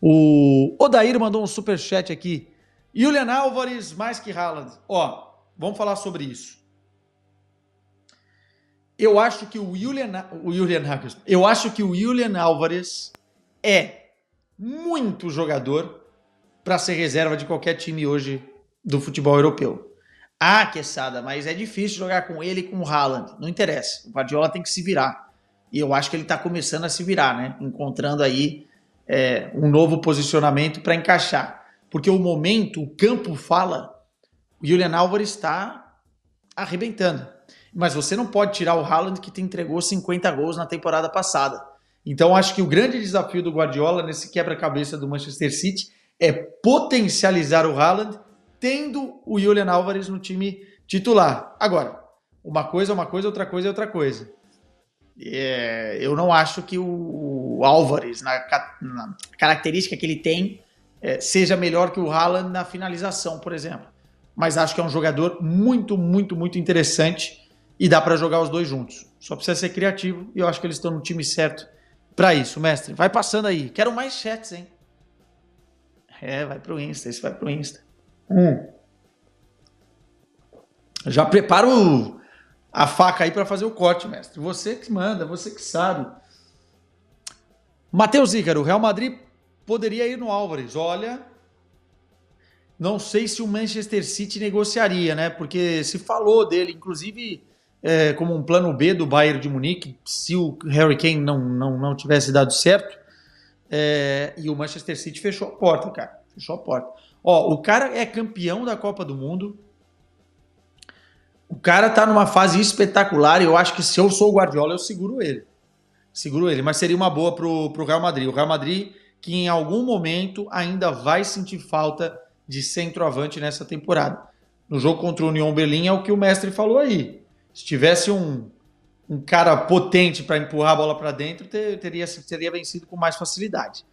O Odair mandou um super chat aqui. Julian Álvares mais que Haaland. Ó, vamos falar sobre isso. Eu acho que o Julian, o Julian eu acho que o Julian Álvares é muito jogador para ser reserva de qualquer time hoje do futebol europeu. Ah, queçada, mas é difícil jogar com ele e com o Haaland. Não interessa. O Guardiola tem que se virar. E eu acho que ele está começando a se virar, né? Encontrando aí é, um novo posicionamento para encaixar. Porque o momento, o campo fala, o Julian Álvares está arrebentando. Mas você não pode tirar o Haaland que te entregou 50 gols na temporada passada. Então acho que o grande desafio do Guardiola nesse quebra-cabeça do Manchester City é potencializar o Haaland tendo o Julian Álvares no time titular. Agora, uma coisa é uma coisa, outra coisa é outra coisa. É, eu não acho que o, o Álvares, na, na, característica que ele tem, é, seja melhor que o Haaland na finalização, por exemplo. Mas acho que é um jogador muito, muito, muito interessante e dá para jogar os dois juntos. Só precisa ser criativo e eu acho que eles estão no time certo para isso, mestre. Vai passando aí. Quero mais chats, hein? É, vai pro Insta, esse vai pro Insta. Um. Já preparo a faca aí para fazer o corte, mestre. Você que manda, você que sabe. Matheus Ícaro, o Real Madrid poderia ir no Álvares. Olha, não sei se o Manchester City negociaria, né? Porque se falou dele, inclusive é, como um plano B do Bayern de Munique, se o Harry Kane não, não, não tivesse dado certo. É, e o Manchester City fechou a porta, cara. Fechou a porta. Ó, o cara é campeão da Copa do Mundo, o cara tá numa fase espetacular e eu acho que se eu sou o Guardiola, eu seguro ele. Seguro ele, mas seria uma boa pro, pro Real Madrid. O Real Madrid, que em algum momento ainda vai sentir falta de centroavante nessa temporada. No jogo contra o Union Berlin é o que o mestre falou aí. Se tivesse um, um cara potente para empurrar a bola para dentro, ter, teria, teria vencido com mais facilidade.